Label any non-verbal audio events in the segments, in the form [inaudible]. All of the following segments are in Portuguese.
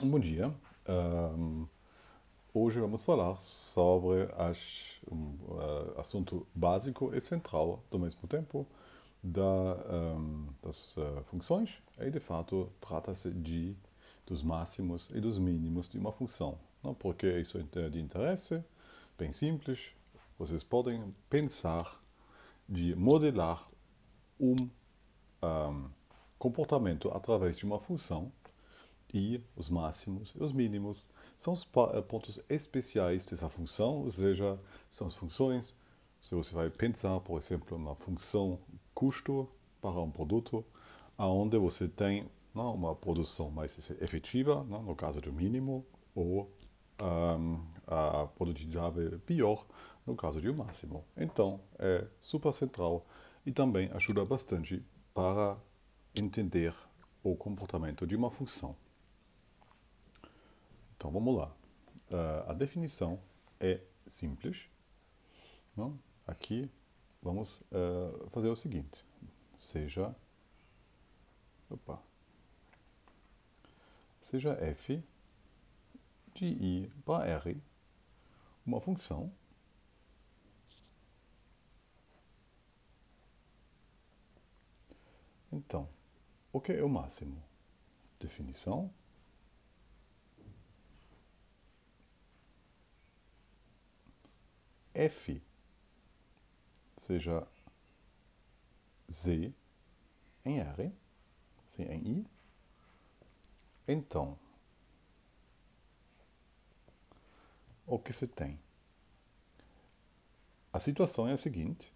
Bom dia. Um, hoje vamos falar sobre as, um uh, assunto básico e central, do mesmo tempo, da, um, das uh, funções. E, de fato, trata-se de dos máximos e dos mínimos de uma função. Não? Porque isso é de interesse, bem simples. Vocês podem pensar de modelar um comportamento através de uma função i, os máximos e os mínimos, são os eh, pontos especiais dessa função, ou seja, são as funções. Se você vai pensar, por exemplo, uma função custo para um produto, aonde você tem não, uma produção mais efetiva, não, né, no caso do mínimo, ou um, a produtividade pior, no caso de um máximo. Então, é super central e também ajuda bastante para entender o comportamento de uma função. Então vamos lá. Uh, a definição é simples. Não? Aqui vamos uh, fazer o seguinte. Seja. Opa. Seja f de i para r uma função Então, o que é o máximo? Definição f seja z em R, sim, em I, então o que se tem? A situação é a seguinte: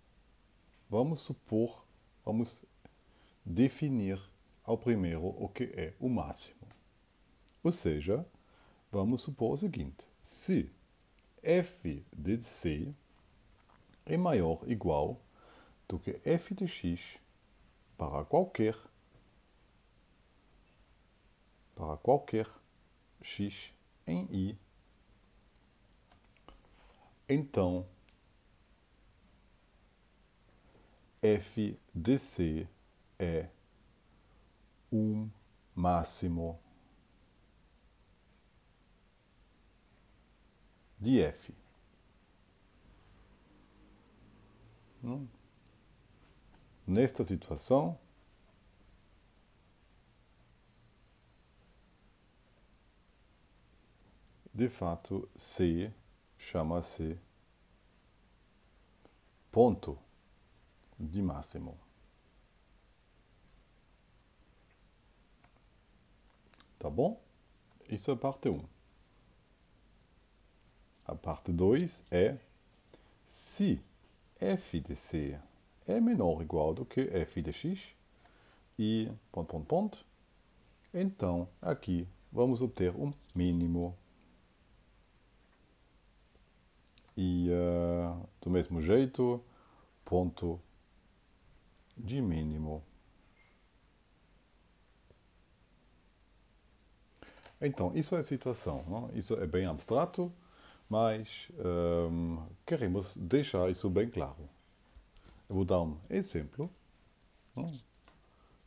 vamos supor, vamos definir ao primeiro o que é o máximo. Ou seja, vamos supor o seguinte: se f de c é maior ou igual do que f de x para qualquer para qualquer x em i. Então, f de c é um máximo de F. Hum? Nesta situação, de fato, C chama-se ponto de máximo. Tá bom? Isso é parte 1. A parte 2 é se f de c é menor ou igual do que f de x e ponto, ponto, ponto, então aqui vamos obter um mínimo. E uh, do mesmo jeito, ponto de mínimo. Então, isso é a situação. Não? Isso é bem abstrato. Mas um, queremos deixar isso bem claro. Eu vou dar um exemplo. Um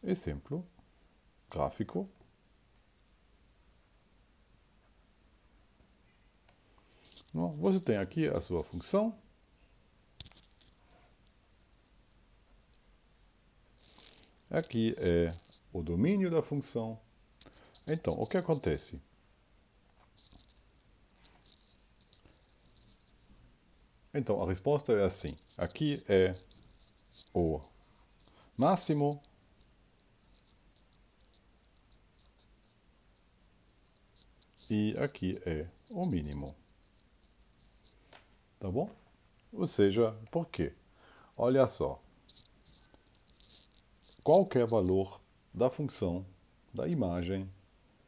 exemplo gráfico. Você tem aqui a sua função. Aqui é o domínio da função. Então, o que acontece? Então, a resposta é assim. Aqui é o máximo e aqui é o mínimo. Tá bom? Ou seja, por quê? Olha só. Qualquer é valor da função da imagem,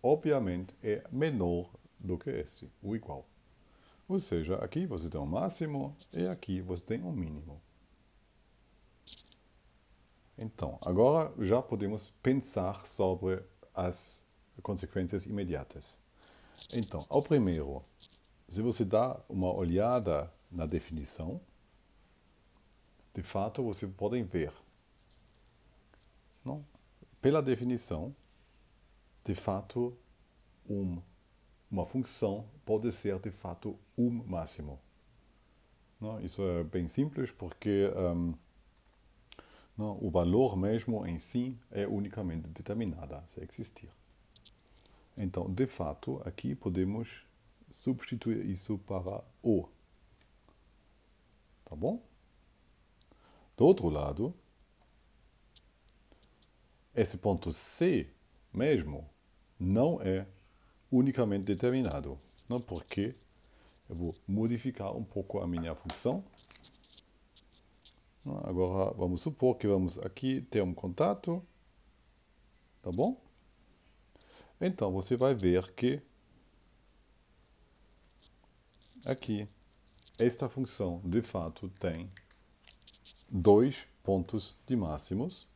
obviamente, é menor do que esse, o igual. Ou seja, aqui você tem um máximo e aqui você tem um mínimo. Então, agora já podemos pensar sobre as consequências imediatas. Então, ao primeiro, se você dá uma olhada na definição, de fato você pode ver. Não? Pela definição, de fato, um uma função pode ser de fato um máximo. Não, isso é bem simples porque um, não, o valor mesmo em si é unicamente determinada se existir. Então, de fato, aqui podemos substituir isso para O. Tá bom? Do outro lado, esse ponto C mesmo não é unicamente determinado, não? porque eu vou modificar um pouco a minha função. Agora vamos supor que vamos aqui ter um contato, tá bom? Então você vai ver que aqui esta função de fato tem dois pontos de máximos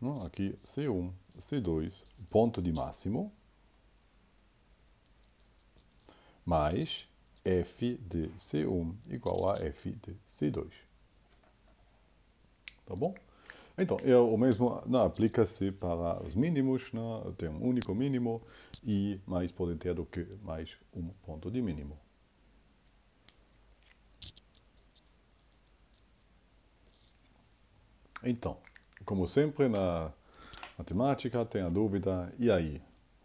Não? Aqui C1, C2, ponto de máximo, mais f de C1 igual a f de C2. Tá bom? Então, é o mesmo, aplica-se para os mínimos, não, né? tem um único mínimo e mais podem ter do que mais um ponto de mínimo. Então, como sempre, na matemática tem a dúvida, e aí?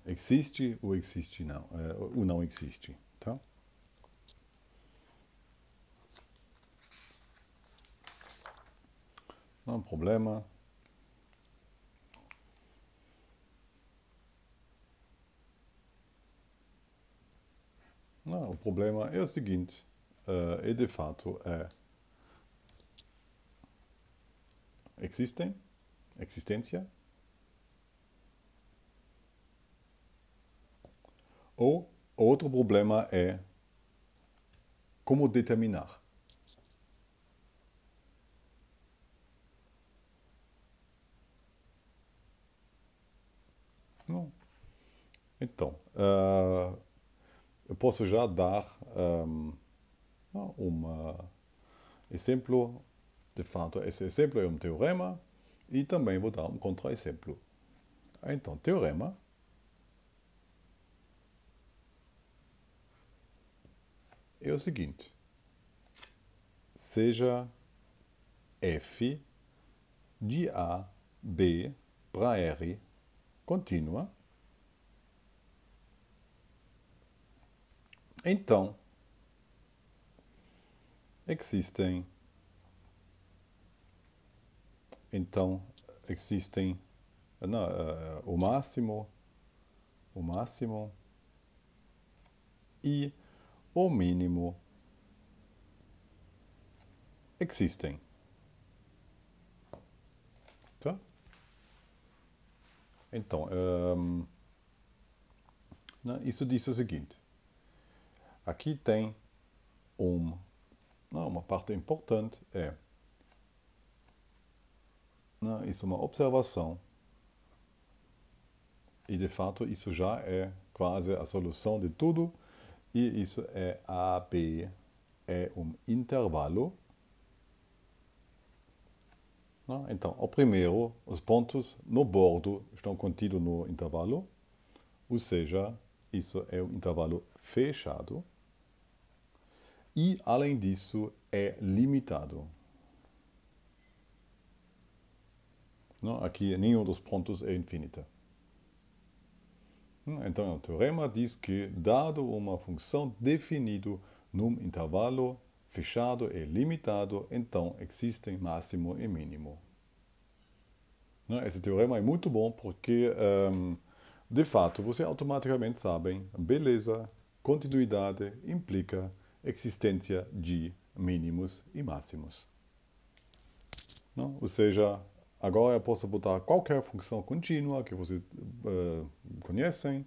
Existe ou existe não? É, ou não existe, tá? Não problema. Não, o problema é o seguinte, é de fato é existem existência Ou outro problema é como determinar. Não. Então, uh, eu posso já dar um, ah, ah, um exemplo. De fato, esse exemplo é um teorema e também vou dar um contra-exemplo. Então, teorema. É o seguinte. Seja f de A, B para R contínua. Então, existem então, existem não, uh, o máximo, o máximo e o mínimo existem. Tá? Então, um, ehm, né, isso diz o seguinte. Aqui tem um, não, uma parte importante, é né? Isso é uma observação. E de fato, isso já é quase a solução de tudo. E isso é AB, é um intervalo. Né? Então, o primeiro, os pontos no bordo estão contidos no intervalo, ou seja, isso é um intervalo fechado. E, além disso, é limitado. Não? Aqui nenhum dos pontos é infinita. Hum, então, o teorema diz que, dado uma função definida num intervalo fechado e limitado, então existem máximo e mínimo. Esse teorema é muito bom porque, hum, de fato, você automaticamente sabe beleza, continuidade implica existência de mínimos e máximos. Ou seja, Agora eu posso botar qualquer função contínua que vocês uh, conhecem,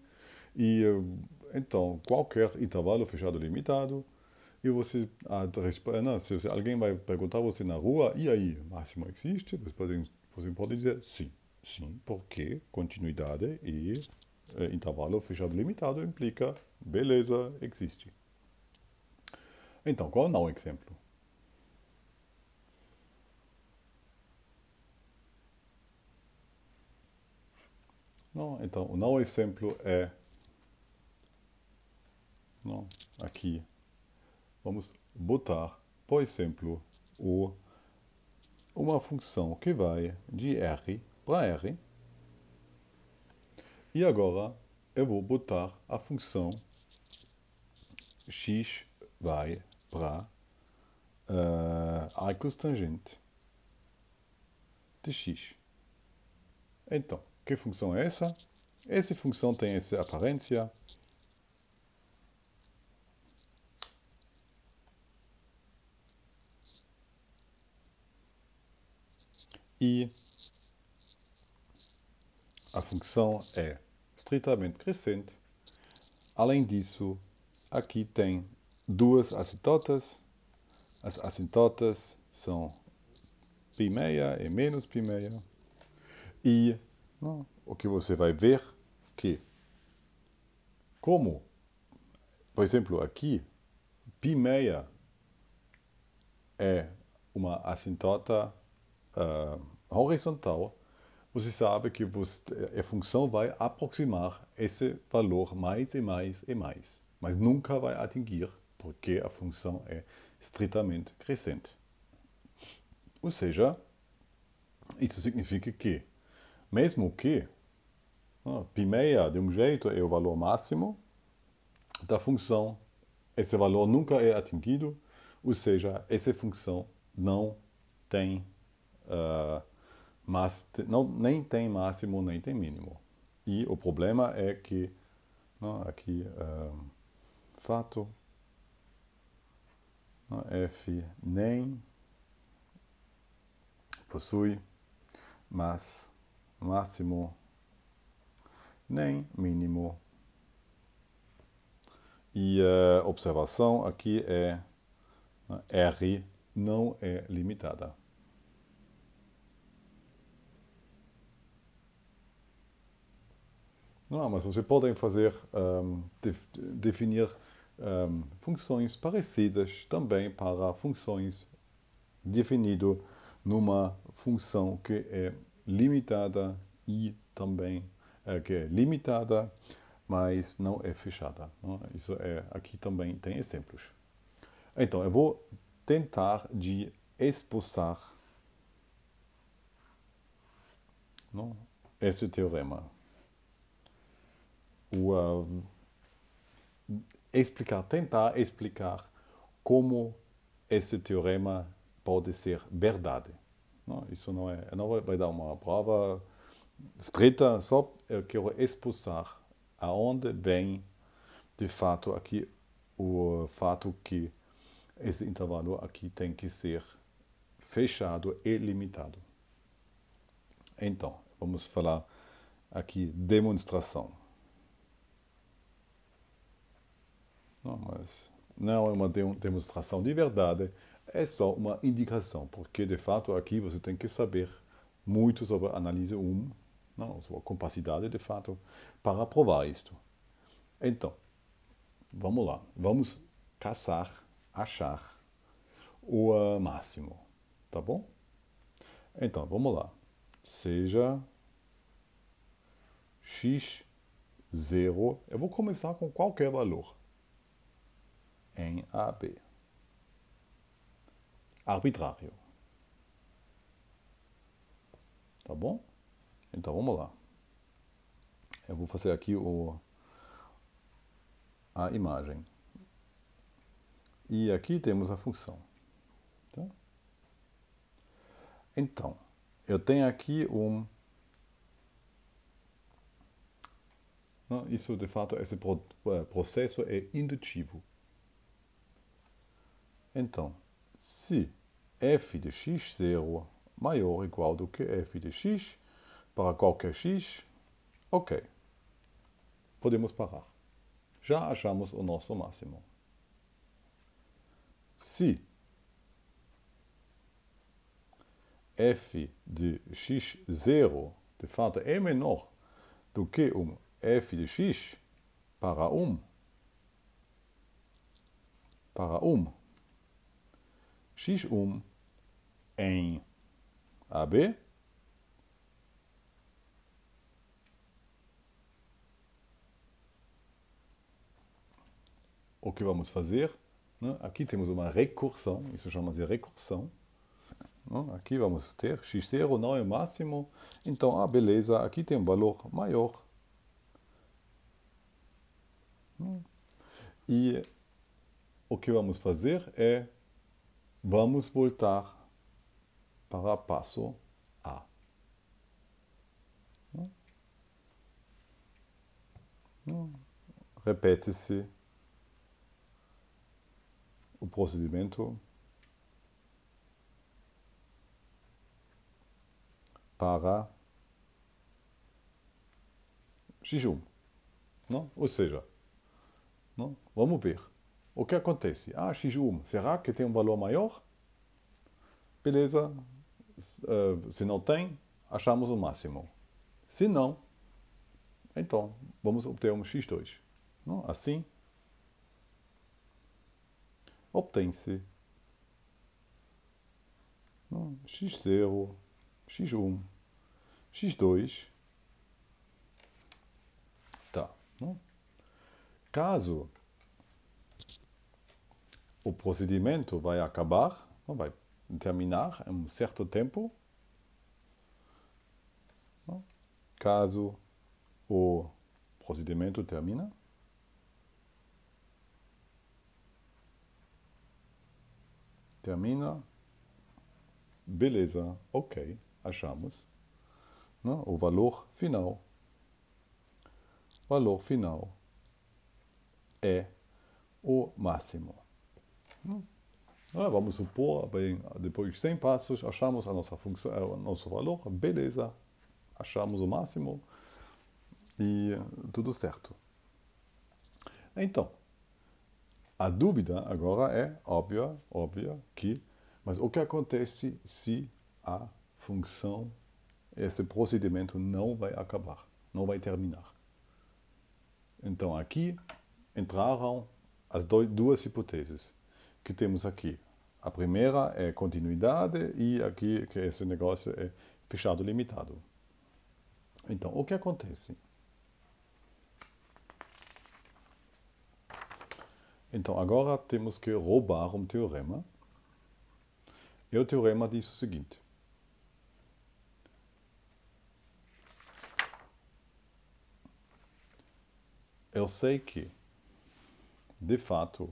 e uh, então qualquer intervalo fechado limitado. E você, a, eh, não, se, alguém vai perguntar você na rua, e aí, máximo existe? Você pode, você pode dizer sim, sim, porque continuidade e eh, intervalo fechado limitado implica beleza, existe. Então, qual não é exemplo? Não, então, o não exemplo é não, aqui. Vamos botar, por exemplo, o, uma função que vai de R para R. E agora eu vou botar a função x vai para uh, arcos tangente de x. Então, que função é essa? Essa função tem essa aparência. E a função é estritamente crescente. Além disso, aqui tem duas assintotas. As assintotas são π meia e menos π meia. E não. O que você vai ver que, como, por exemplo, aqui, pi meia é uma assintota uh, ah, horizontal, você sabe que você, a função vai aproximar esse valor mais e mais e mais, mas nunca vai atingir, porque a função é estritamente crescente. Ou seja, isso significa que mesmo que ah, pi meia de um jeito é o valor máximo da função, esse valor nunca é atingido, ou seja, essa função não tem uh, mas não, nem tem máximo nem tem mínimo. E o problema é que não, aqui uh, fato não, f nem possui mas máximo, nem mínimo. E a observação aqui é né, R não é limitada. Não, mas você podem fazer um, de, definir um, funções parecidas também para funções definido numa função que é limitada e também é, que é limitada, mas não é fechada. Não? É? Isso é aqui também tem exemplos. Então eu vou tentar de esboçar não? esse teorema. O, uh, explicar, tentar explicar como esse teorema pode ser verdade. Não, isso não é. é não vai dar uma prova estreita, só é eu quero expulsar aonde vem, de fato, aqui o fato que esse intervalo aqui tem que ser fechado e limitado. Então, vamos falar aqui demonstração. Não, mas não é uma demonstração de verdade, é só uma indicação, porque de fato aqui você tem que saber muito sobre a análise 1, não, sobre capacidade de fato, para provar isto. Então, vamos lá, vamos caçar, achar o uh, máximo, tá bom? Então, vamos lá. Seja x0, eu vou começar com qualquer valor em AB arbitrário. Tá bom? Então vamos lá. Eu vou fazer aqui o, a imagem. E aqui temos a função. Tá? Então, eu tenho aqui um. Isso de fato, esse é, processo é indutivo. Então, se f de x0 maior ou igual do que f de x para qualquer x, ok. Podemos parar. Já achamos o nosso máximo. Se f de x0 de fato é menor do que um f de x para 1, para 1, x1 em AB o que vamos fazer? Né? Aqui temos uma recursão, isso chama-se recursão. Né? Aqui vamos ter x0 não é máximo, então, ah, beleza, aqui tem um valor maior. Né? E o que vamos fazer é Vamos voltar para passo A. Repete-se o procedimento para jejum. Não? Ou seja, não? vamos ver. O que acontece? Ah, Xijum, será que tem um valor maior? Beleza, eh, se não tem, achamos o máximo. Se não, então vamos obter um x2. Não? Assim, obtém-se x0, x1, x2. Tá. Não? Caso o procedimento vai acabar, vai terminar em um certo tempo, caso o procedimento termina. Termina. Beleza, ok, achamos não, o valor final. O valor final é o máximo. Vamos supor, bem, depois de 100 passos, achamos a nossa função, o äh, nosso valor, beleza, achamos o máximo e tudo certo. Então, a dúvida agora é óbvia, óbvia que, mas o que acontece se a função, esse procedimento não vai acabar, não vai terminar? Então aqui entraram as duas hipóteses que temos aqui. A primeira é continuidade e aqui que esse negócio é fechado limitado. Então, o que acontece? Então, agora temos que roubar um teorema. E o teorema diz o seguinte. Eu sei que, de fato,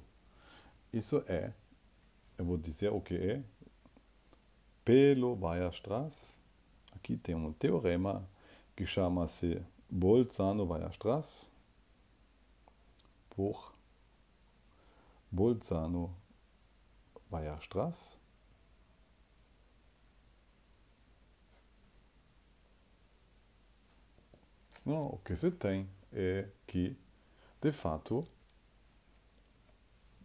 isso é, eu vou dizer o que é, pelo Weierstrass. Aqui tem um teorema que chama-se Bolzano-Weierstrass por Bolzano-Weierstrass. Não, o que se tem é que, de fato,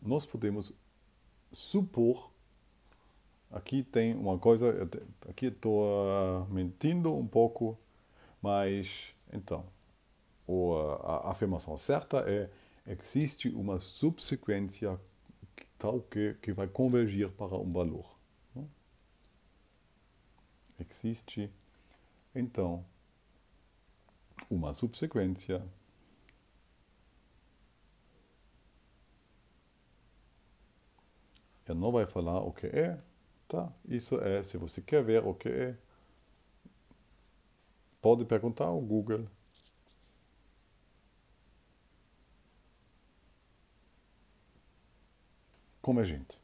nós podemos supor. Aqui tem uma coisa, aqui estou ah, mentindo um pouco, mas então, a afirmação certa é existe uma subsequência tal que, que vai convergir para um valor. Existe, então, uma subsequência Ele não vai falar o que é, tá? Isso é, se você quer ver o que é, pode perguntar ao Google. Convergente, é,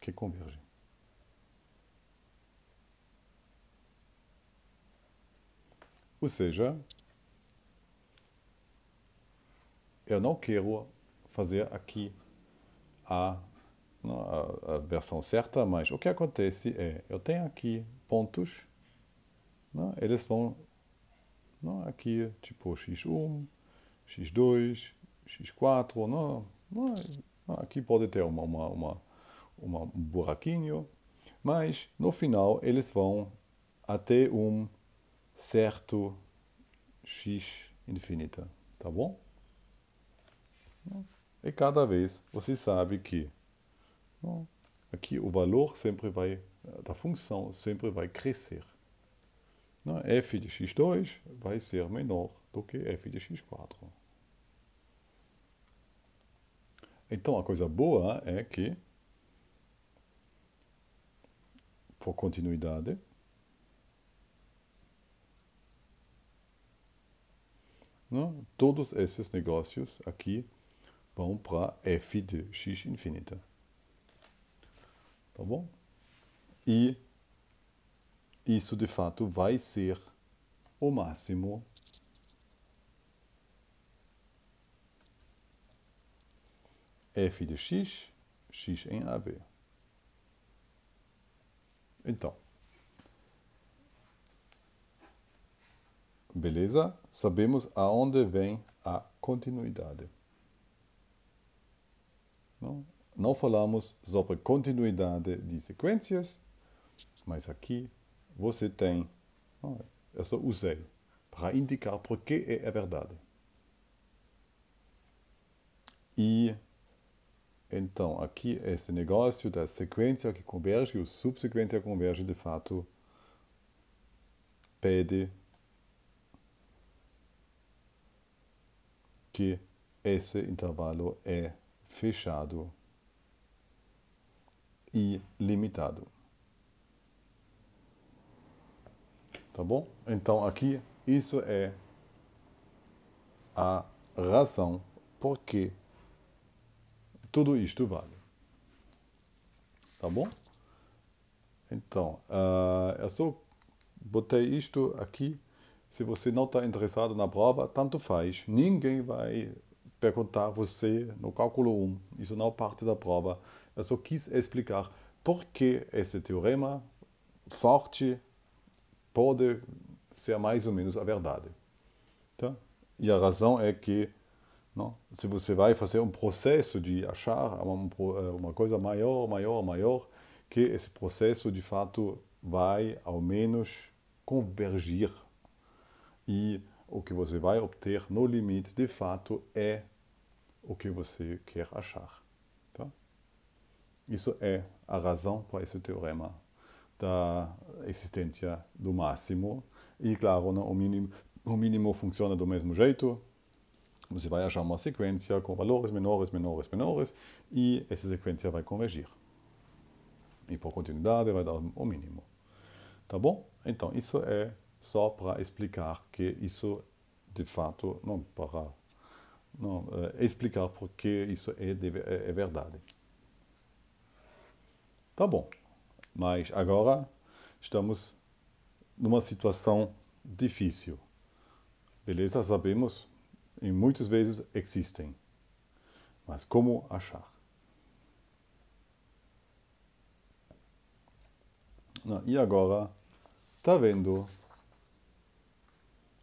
que converge. Ou seja, eu não quero fazer aqui a a, a versão certa, mas o que acontece é, eu tenho aqui pontos, não? Né? eles vão não? Né? aqui, tipo x1, x2, x4, não, não, aqui pode ter uma, uma, uma, uma, um buraquinho, mas no final eles vão até um certo x infinita, tá bom? E cada vez você sabe que Aqui o valor sempre vai, da função sempre vai crescer. É? f de x2 vai ser menor do que f de x4. Então a coisa boa é que, por continuidade, Não? todos esses negócios aqui vão para f de x infinita. Tá bom? E isso de fato vai ser o máximo f de x, x em AB. Então, beleza? Sabemos aonde vem a continuidade. Não? Não falamos sobre continuidade de sequências, mas aqui você tem. É, eu só usei para indicar porque é, é verdade. E então aqui é esse negócio da sequência que converge, o subsequência converge de fato pede que esse intervalo é fechado ilimitado, Tá bom? Então aqui isso é a razão por que tudo isto vale. Tá bom? Então, uh, eu só botei isto aqui. Se você não está interessado na prova, tanto faz. Ninguém vai perguntar você no cálculo 1. Isso não é parte da prova. Eu só quis explicar por que esse teorema forte pode ser mais ou menos a verdade. Tá? E a razão é que não? se você vai fazer um processo de achar uma, eh, uma coisa maior, maior, maior, que esse processo de fato vai ao menos convergir. E o que você vai obter no limite, de fato, é o que você quer achar. Isso é a razão para esse teorema da existência do máximo. E claro, né, o, mínimo, o mínimo funciona do mesmo jeito. Você vai achar uma sequência com valores menores, menores, menores, e essa sequência vai convergir. E por continuidade vai dar o mínimo. Tá bom? Então, isso é só para explicar que isso, de fato, não para não, é, explicar porque isso é, é, é verdade. Tá bom, mas agora estamos numa situação difícil. Beleza, sabemos, e muitas vezes existem. Mas como achar? e agora, está vendo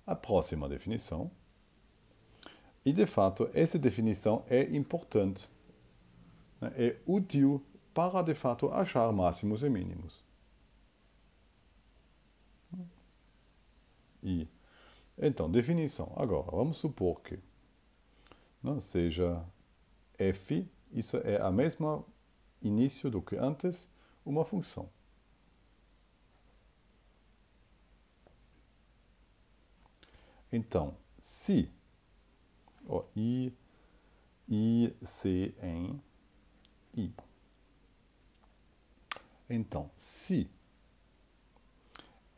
a próxima definição. E de fato, essa definição é importante, né? é útil para de fato achar máximos e mínimos. E então, definição. Agora, vamos supor que não né, seja f, isso é a mesma início do que antes, uma função. Então, se ó, i, i, c em i. Então, se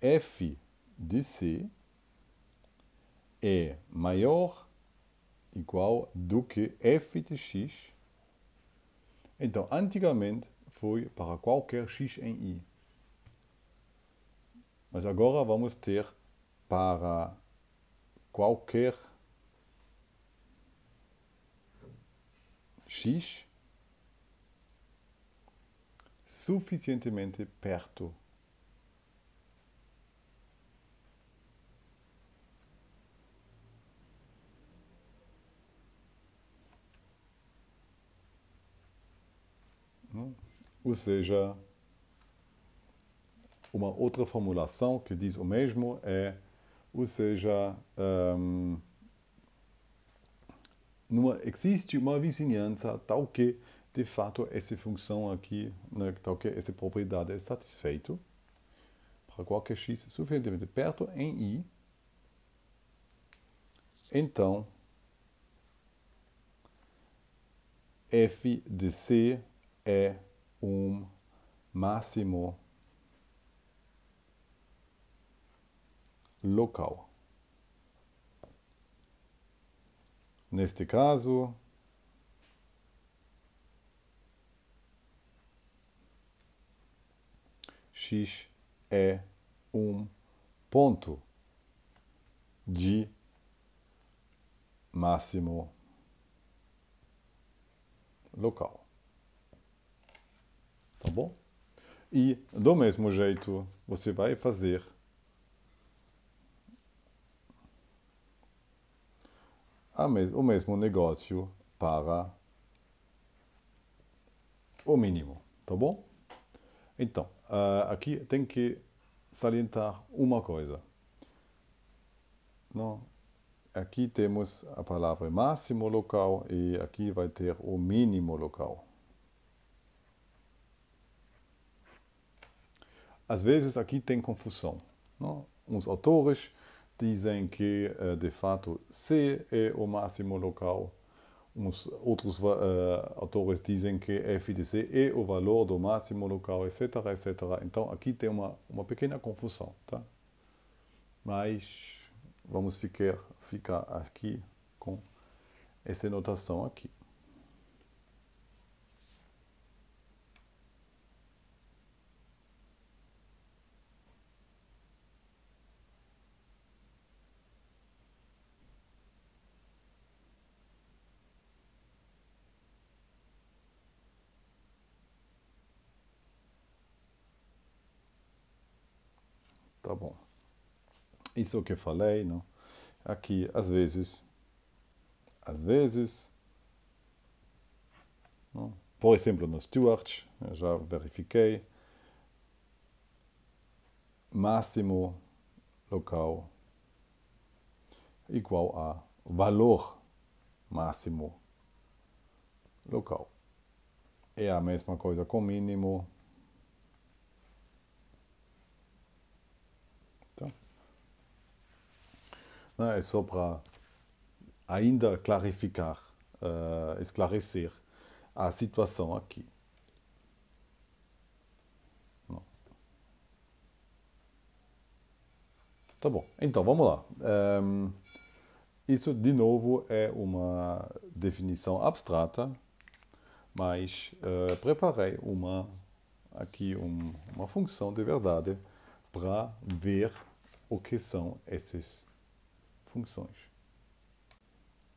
f de c é maior igual do que f de x, então antigamente foi para qualquer x em i. Mas agora vamos ter para qualquer x suficientemente perto. Ou seja, uma outra formulação que diz o mesmo é, ou seja, um, numa, existe uma vizinhança tal que de fato, essa função aqui, né, essa propriedade é satisfeito para qualquer x suficientemente perto em i. Então, f de c é um máximo local. Neste caso, X é um ponto de máximo local. Tá bom? E do mesmo jeito você vai fazer mes o mesmo negócio para o mínimo, tá bom? Então, uh, aqui tem que salientar uma coisa. Não, aqui temos a palavra máximo local e aqui vai ter o mínimo local. Às vezes aqui tem confusão. Não? Uns autores dizem que, eh, de fato, C é o máximo local Uns outros uh, eh, autores dizem que FDC é o valor do máximo local, etc, etc. Então aqui tem uma, uma pequena confusão, tá? Mas vamos ficar, ficar aqui com essa notação aqui. isso é que eu falei, não? Aqui, às vezes, às vezes, não? por exemplo, no Stuart, já verifiquei, máximo local igual a valor máximo local. É a mesma coisa com mínimo É? é só para ainda clarificar, uh, esclarecer a situação aqui. Não. Tá bom, então vamos lá. Um, eh, isso, de novo, é uma definição abstrata, mas uh, preparei uma aqui um, uma função de verdade para ver o que são esses funções.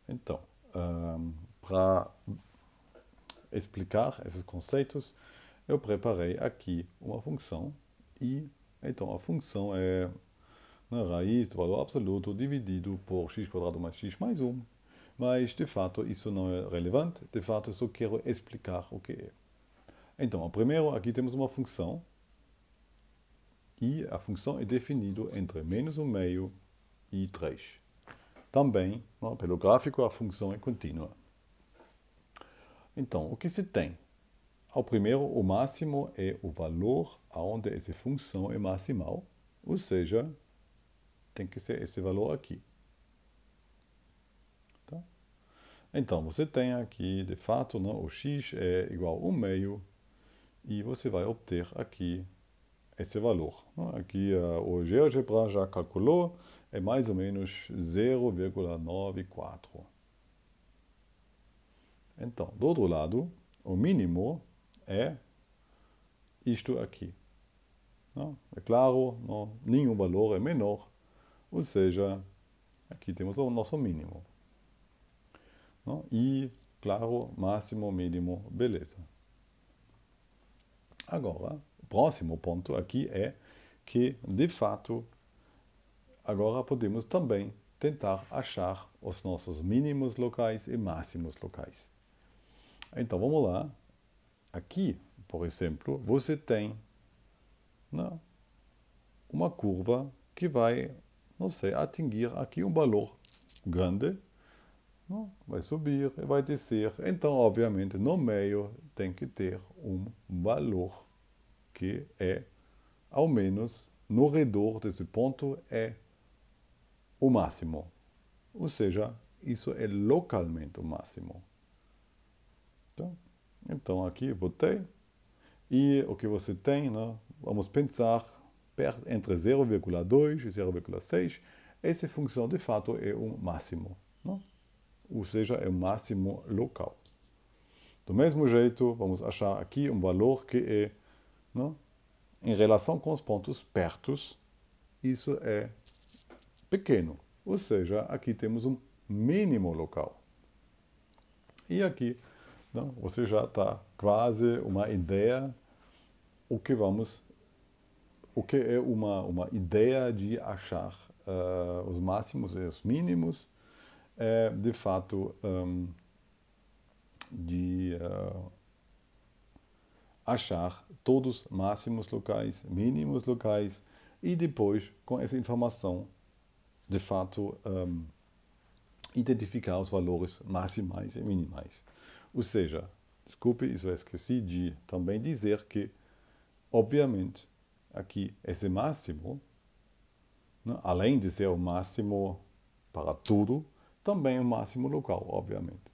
Então, um, para explicar esses conceitos, eu preparei aqui uma função e, então, a função é na raiz do valor absoluto dividido por quadrado mais x mais 1. Mas, de fato, isso não é relevante. De fato, eu só quero explicar o que é. Então, primeiro, aqui temos uma função. E a função é definida entre menos 1 meio e 3. Também, pelo gráfico, a função é contínua. Então, o que se tem? Ao primeiro, o máximo é o valor onde essa função é maximal, ou seja, tem que ser esse valor aqui. Tá? Então, você tem aqui, de fato, né, o x é igual a 1 meio, e você vai obter aqui esse valor. Aqui uh, o GeoGebra já calculou, é mais ou menos 0,94. Então, do outro lado, o mínimo é isto aqui. Não? É claro, não, nenhum valor é menor, ou seja, aqui temos o nosso mínimo. Não? E, claro, máximo, mínimo, beleza. Agora, o próximo ponto aqui é que, de fato, Agora podemos também tentar achar os nossos mínimos locais e máximos locais. Então vamos lá. Aqui, por exemplo, você tem né, uma curva que vai, não sei, atingir aqui um valor grande. Né, vai subir e vai descer. Então, obviamente, no meio tem que ter um valor que é, ao menos, no redor desse ponto, é o máximo. Ou seja, isso é localmente o máximo. Então, então aqui botei. E o que você tem, né? vamos pensar entre 0,2 e 0,6. Essa função, de fato, é um máximo. Né? Ou seja, é o um máximo local. Do mesmo jeito, vamos achar aqui um valor que é, né? em relação com os pontos pertos, isso é pequeno, ou seja, aqui temos um mínimo local. E aqui não, você já está quase uma ideia o que vamos o que é uma uma ideia de achar uh, os máximos e os mínimos é de fato um, de uh, achar todos máximos locais mínimos locais e depois com essa informação de fato, um, ehm, identificar os valores maximais e minimais. Ou seja, desculpe, isso eu esqueci de também dizer que, obviamente, aqui esse máximo, né, além de ser o máximo para tudo, também é o máximo local, obviamente.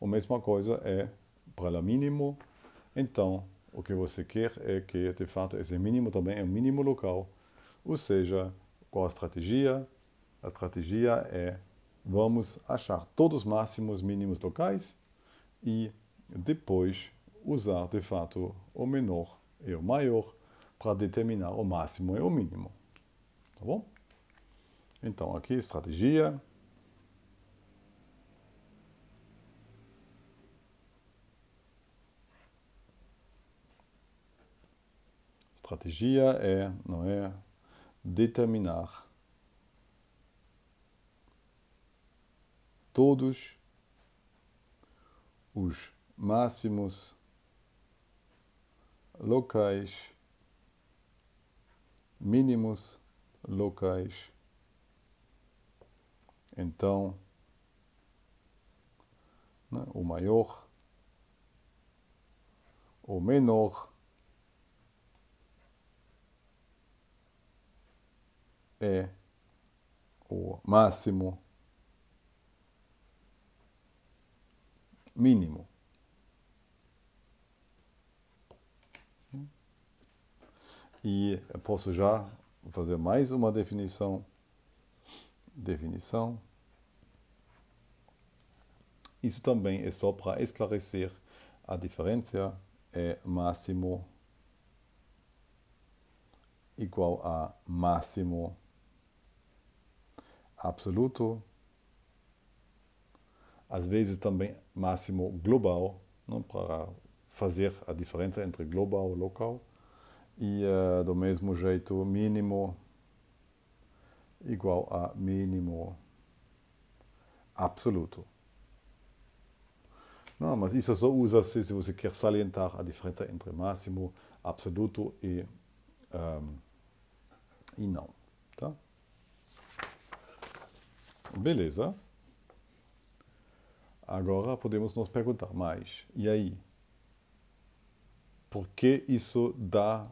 A mesma coisa é para o mínimo, então o que você quer é que, de fato, esse mínimo também é o mínimo local, ou seja, qual a estratégia, a estratégia é vamos achar todos os máximos mínimos locais e depois usar de fato o menor e o maior para determinar o máximo e o mínimo. Tá bom? Então aqui estratégia. Estratégia é, não é, determinar todos os máximos locais, mínimos locais. Então, né, o maior, o menor é o máximo mínimo. E posso já fazer mais uma definição. Definição. Isso também é só para esclarecer a diferença é máximo igual a máximo absoluto às vezes também máximo global, não? para fazer a diferença entre global e local. E uh, do mesmo jeito, mínimo igual a mínimo absoluto. Não, mas isso só usa-se se você quer salientar a diferença entre máximo, absoluto e, um, ehm, e não. Tá? Beleza. Agora podemos nos perguntar, mais e aí? Por que isso dá?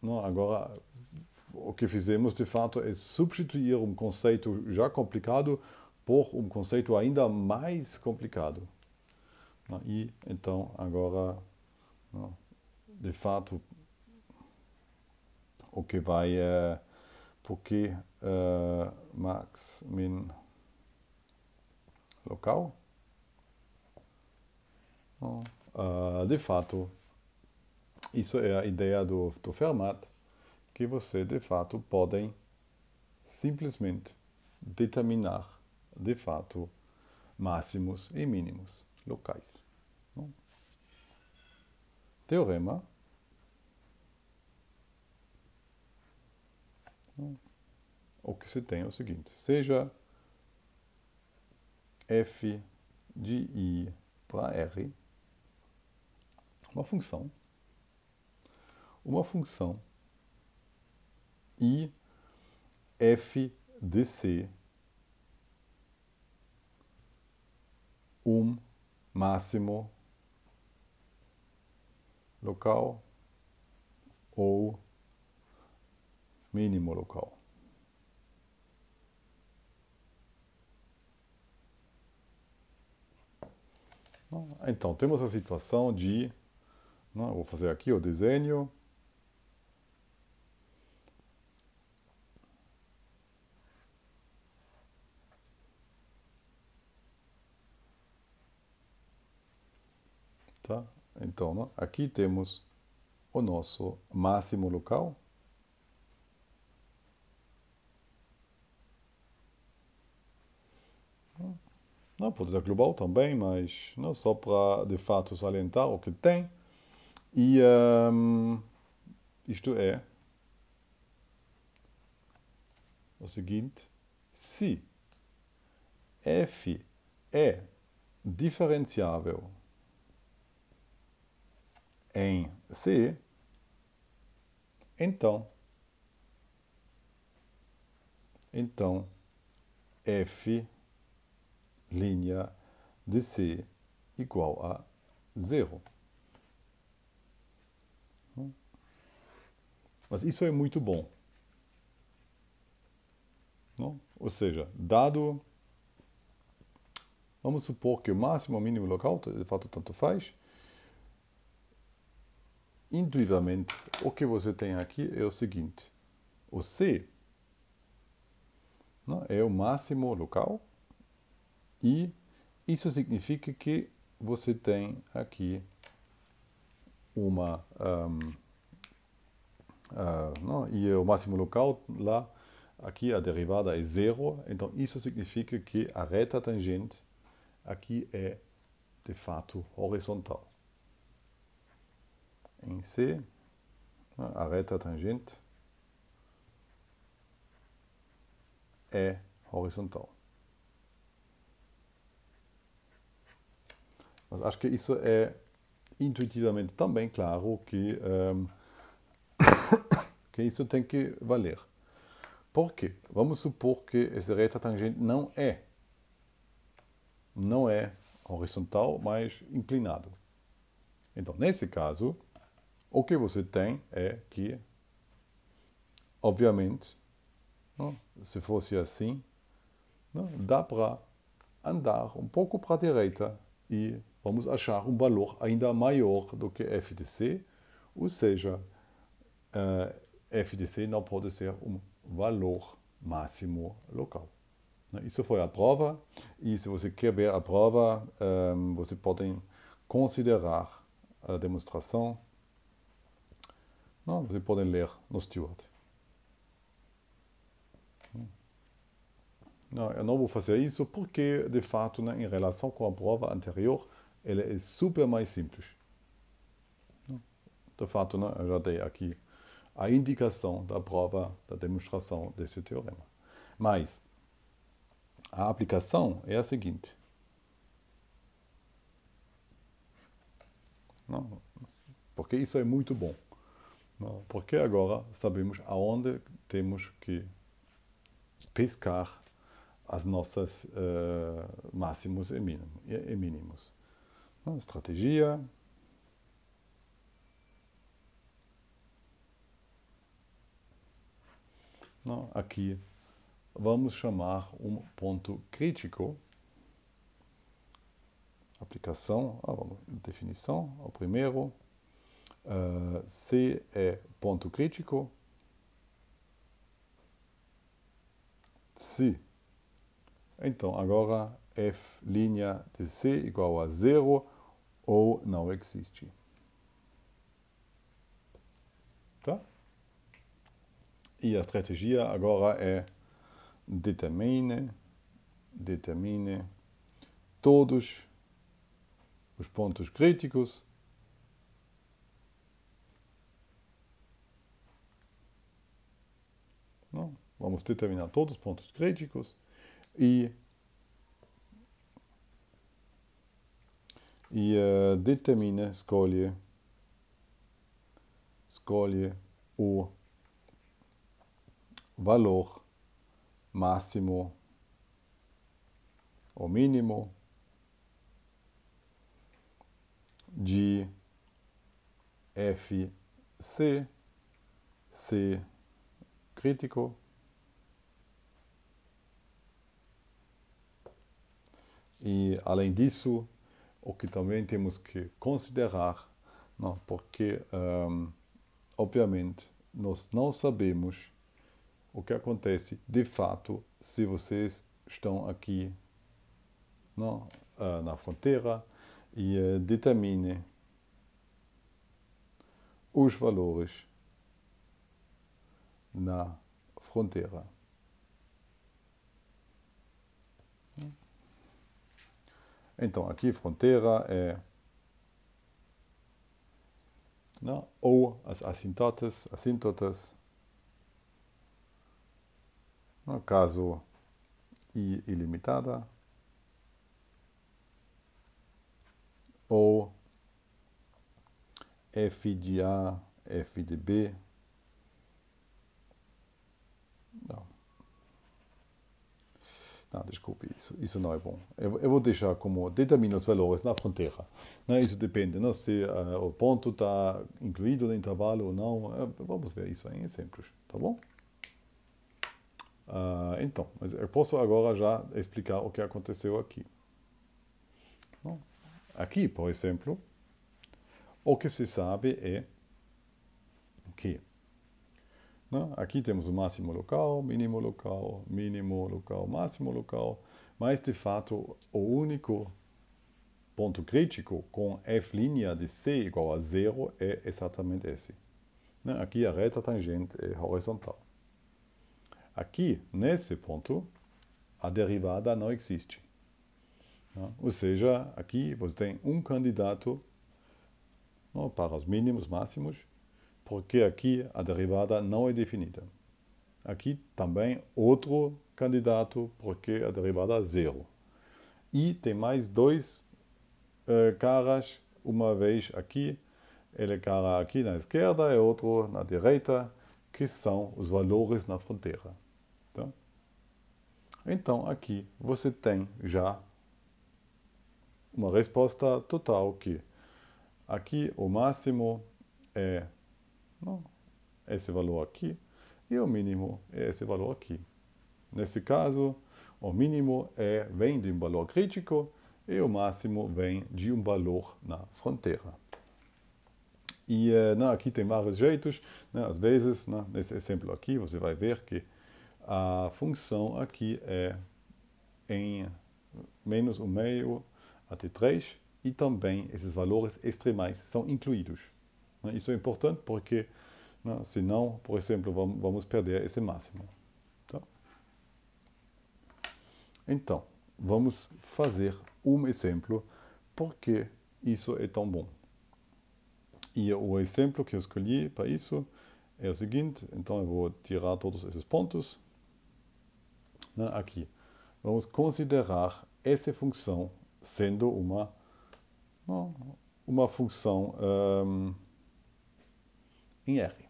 Não, agora, o que fizemos de fato é substituir um conceito já complicado por um conceito ainda mais complicado. E então, agora, de fato, o que vai. É, que uh, Max min local Uh, de fato, isso é a ideia do, do Fermat, que você de fato pode simplesmente determinar de fato máximos e mínimos locais. Não? Teorema. O que se tem é o seguinte: seja f de i para r uma função, uma função e f de c um máximo local ou mínimo local. Então, temos a situação de é? vou fazer aqui o desenho. Tá? Então, aqui temos o nosso máximo local. Não, pode ser global também, mas não só para de fato salientar o que tem. E um, ehm, isto é o seguinte: se f é diferenciável em c, então, então f linha de c igual a zero. Mas isso é muito bom. Não? Ou seja, dado. Vamos supor que o máximo ou mínimo local, de fato, tanto faz. Intuitivamente, o que você tem aqui é o seguinte: o C não? é o máximo local e isso significa que você tem aqui uma. Um, Uh, não? E é o máximo local lá, aqui a derivada é zero, então isso significa que a reta tangente aqui é de fato horizontal. Em C, a reta tangente é horizontal. Mas acho que isso é intuitivamente também claro que um, ehm, que Isso tem que valer. Por quê? Vamos supor que essa reta tangente não é, não é horizontal, mas inclinado. Então, nesse caso, o que você tem é que, obviamente, não, se fosse assim, não, dá para andar um pouco para a direita e vamos achar um valor ainda maior do que f de c, ou seja, eh, FDC não pode ser um valor máximo local. Né? Isso foi a prova, e se você quer ver a prova, ehm, você pode considerar a demonstração. Não, você pode ler no Steward. Hum. Não, eu não vou fazer isso porque, de fato, né, em relação com a prova anterior, ela é super mais simples. Hum. De fato, né, eu já dei aqui a indicação da prova da demonstração desse teorema. Mas a aplicação é a seguinte. Não, porque isso é muito bom. Não, porque agora sabemos aonde temos que pescar as nossas uh, máximos e, mínimos. Não, estratégia, não, aqui vamos chamar um ponto crítico. Aplicação, ah, vamos, definição, o primeiro. Uh, C é ponto crítico. Se. Então, agora f' de C igual a zero ou não existe. Tá? E a estratégia agora é determine, determine todos os pontos críticos Não. Vamos determinar todos os pontos críticos e, e uh, escolhe, escolhe o valor máximo ou mínimo de FC, C crítico, E, além disso, o que também temos que considerar, não, porque, um, obviamente, nós não sabemos o que acontece de fato se vocês estão aqui não, ah, na fronteira e uh, determine os valores na fronteira. Então, aqui fronteira é não, ou as assintotas, assintotas no caso I ilimitada, ou f de A, f de B. Não. Não, desculpe, isso, isso não é bom. Eu, eu vou deixar como determina os valores na fronteira. Né? Isso depende né? se uh, o ponto está incluído no intervalo ou não. Eh, vamos ver isso em exemplos, tá bom? Uh, então, mas eu posso agora já explicar o que aconteceu aqui. aqui, por exemplo, o que se sabe é que né, aqui temos o máximo local, mínimo local, mínimo local, máximo local, mas de fato o único ponto crítico com f' de c igual a zero é exatamente esse. Né? Aqui a reta tangente é horizontal. Aqui, nesse ponto, a derivada não existe. Tá? Ou seja, aqui você tem um candidato não, para os mínimos máximos, porque aqui a derivada não é definida. Aqui também outro candidato, porque a derivada é zero. E tem mais dois uh, caras, uma vez aqui, ele é cara aqui na esquerda e outro na direita, que são os valores na fronteira. Tá? Então, aqui você tem já uma resposta total que aqui o máximo é não, esse valor aqui e o mínimo é esse valor aqui. Nesse caso, o mínimo é, vem de um valor crítico e o máximo vem de um valor na fronteira. E eh, não, aqui tem vários jeitos, né? às vezes, né, nesse exemplo aqui, você vai ver que a função aqui é em menos um meio até 3 e também esses valores extremais são incluídos. Né? Isso é importante porque, né, senão, por exemplo, vamos perder esse máximo. Tá? Então, vamos fazer um exemplo porque isso é tão bom. E o exemplo que eu escolhi para isso é o seguinte, então eu vou tirar todos esses pontos, né, aqui. Vamos considerar essa função sendo uma, não, uma função um, em R.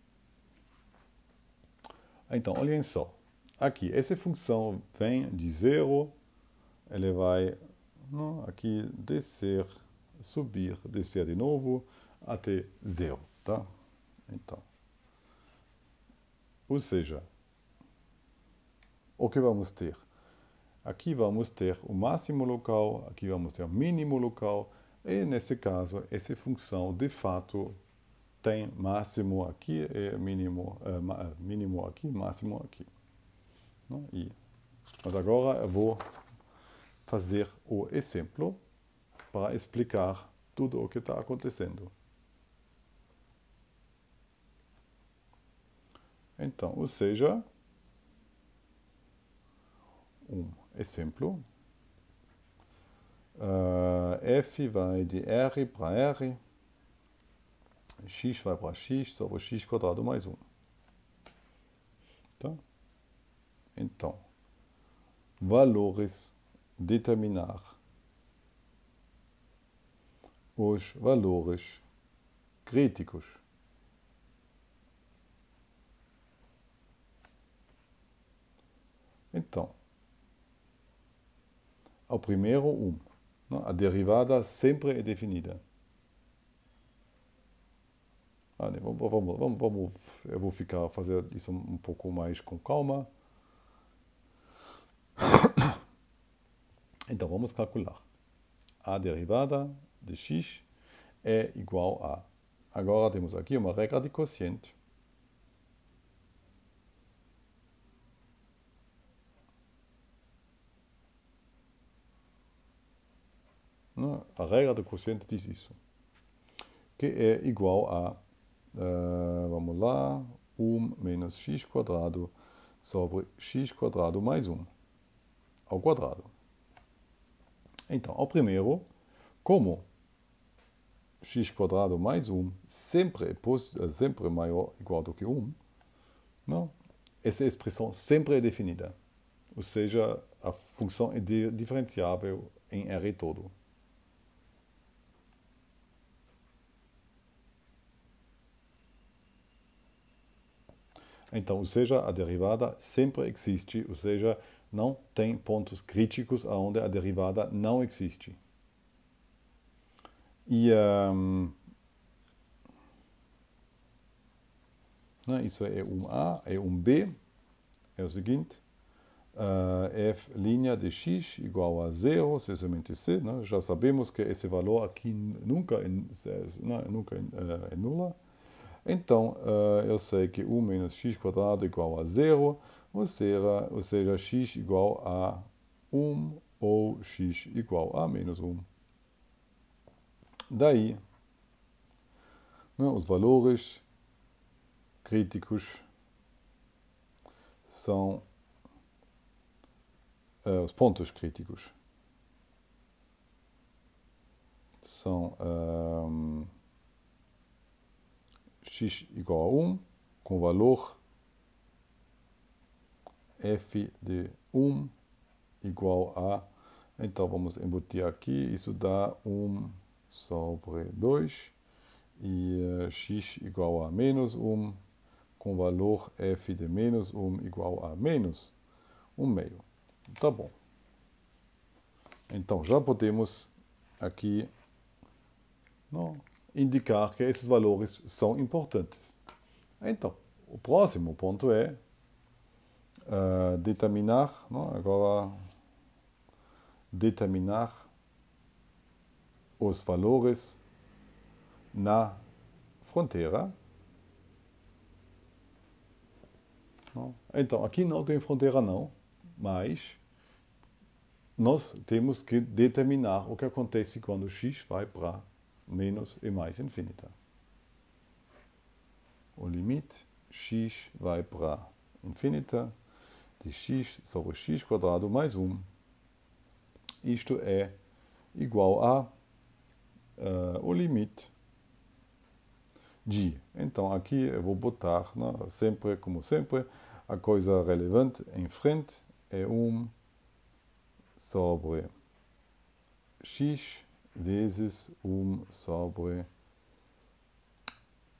Então, olhem só. Aqui, essa função vem de zero, ele vai não, aqui descer, subir, descer de novo até zero, tá? Então, ou seja, o que vamos ter? Aqui vamos ter o máximo local, aqui vamos ter o mínimo local, e nesse caso, essa função de fato tem máximo aqui e mínimo, uh, mínimo aqui, máximo aqui. Não? E, mas agora eu vou fazer o exemplo para explicar tudo o que está acontecendo. Então, ou seja, um exemplo. Uh, f vai de r para r, x vai para x sobre x quadrado mais 1. Tá? Então, valores determinar os valores críticos. Então, ao primeiro um. A derivada sempre é definida. vamos, vamos, vamos, eu vou ficar fazer isso um pouco mais com calma. [coughs] Então vamos calcular. A derivada de x é igual a. Agora temos aqui uma regra de quociente. É? A regra do quociente diz isso. Que é igual a, uh, vamos lá, 1 menos x quadrado sobre x quadrado mais 1 ao quadrado. Então, ao primeiro, como x quadrado mais 1 sempre é, eh, sempre é maior igual do que 1, não? essa expressão sempre é definida. Ou seja, a função é diferenciável em R todo. Então, ou seja, a derivada sempre existe, ou seja, não tem pontos críticos onde a derivada não existe. E um, né, isso é um A, é um B, é o seguinte, uh, f' de x igual a zero, se somente c, né, já sabemos que esse valor aqui nunca, é, é nunca é, é nula, então, eh, eu sei que 1 menos x quadrado é igual a zero, ou seja, ou seja, x igual a 1 ou x igual a menos 1. Daí, né, os valores críticos são uh, os pontos críticos. São... Uh, x igual a 1, com valor f de 1 igual a... Então, vamos embutir aqui, isso dá 1 sobre 2, e uh, x igual a menos 1, com valor f de menos 1 igual a menos 1 meio. Tá bom. Então, já podemos aqui... Não, indicar que esses valores são importantes. Então, o próximo ponto é uh, determinar, não? agora, determinar os valores na fronteira. Não? Então, aqui não tem fronteira não, mas nós temos que determinar o que acontece quando x vai para menos e mais infinita. O limite x vai para infinita de x sobre x quadrado mais 1. Isto é igual a uh, o limite de. Então aqui eu vou botar, né, sempre como sempre, a coisa relevante em frente é 1 sobre x vezes um sobre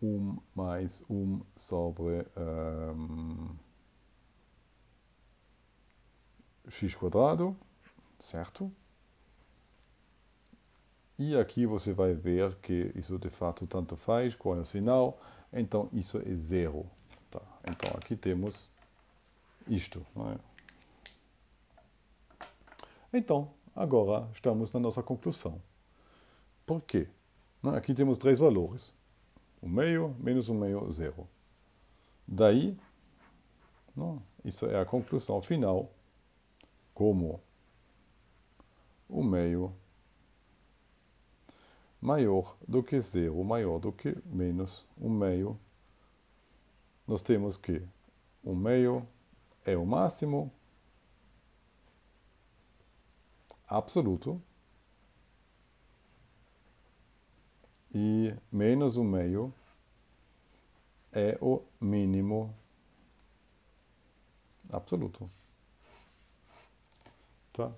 um mais um sobre um, ah, x quadrado, certo? E aqui você vai ver que isso de fato tanto faz, qual é o sinal, então isso é zero. Tá? Então aqui temos isto. É? Então, agora estamos na nossa conclusão. Por quê? Aqui temos três valores. O meio, menos o meio, zero. Daí, não, isso é a conclusão final, como o meio maior do que zero, maior do que menos um meio, nós temos que um meio é o máximo absoluto e menos o meio é o mínimo absoluto. Tá?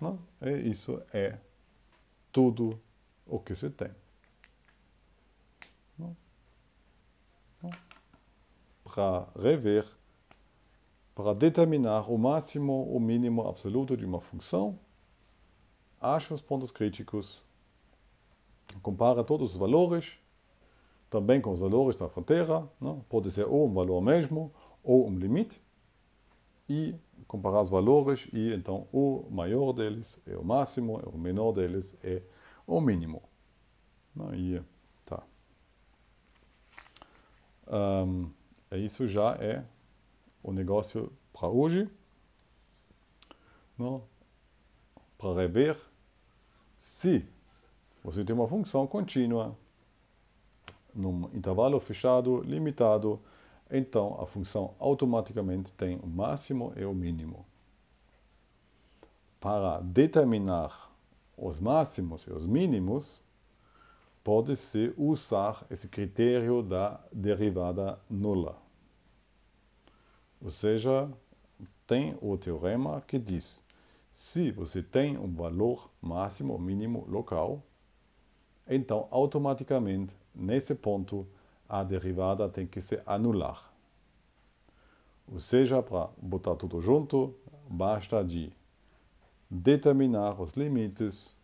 Não? é isso é tudo o que se tem. Não? Não? Para rever, para determinar o máximo, o mínimo absoluto de uma função, acha os pontos críticos compara todos os valores, também com os valores da fronteira, não? pode ser ou um valor mesmo, ou um limite, e comparar os valores, e então o maior deles é o máximo, o menor deles é o mínimo. Não? E tá. Um, é isso já é o negócio para hoje. Não? Para rever se você tem uma função contínua num intervalo fechado, limitado, então a função automaticamente tem o máximo e o mínimo. Para determinar os máximos e os mínimos, pode-se usar esse critério da derivada nula. Ou seja, tem o teorema que diz se você tem um valor máximo ou mínimo local, então, automaticamente, nesse ponto, a derivada tem que se anular. Ou seja, para botar tudo junto, basta de determinar os limites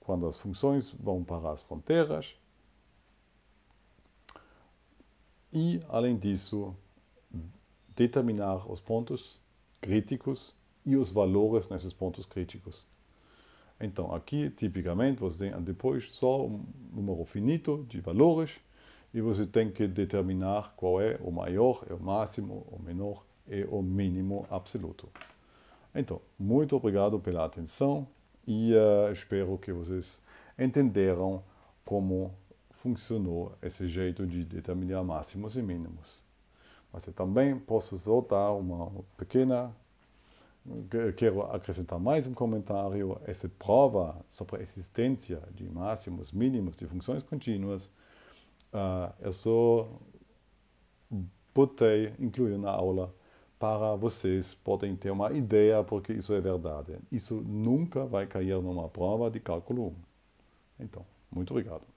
quando as funções vão para as fronteiras e, além disso, determinar os pontos críticos e os valores nesses pontos críticos. Então, aqui, tipicamente, você tem depois só um número finito de valores e você tem que determinar qual é o maior, é o máximo, o menor e o mínimo absoluto. Então, muito obrigado pela atenção e uh, espero que vocês entenderam como funcionou esse jeito de determinar máximos e mínimos. Mas eu também posso soltar uma pequena quero acrescentar mais um comentário. Essa prova sobre a existência de máximos, mínimos de funções contínuas, uh, eu só botei, incluí na aula, para vocês podem ter uma ideia, porque isso é verdade. Isso nunca vai cair numa prova de cálculo 1. Então, muito obrigado.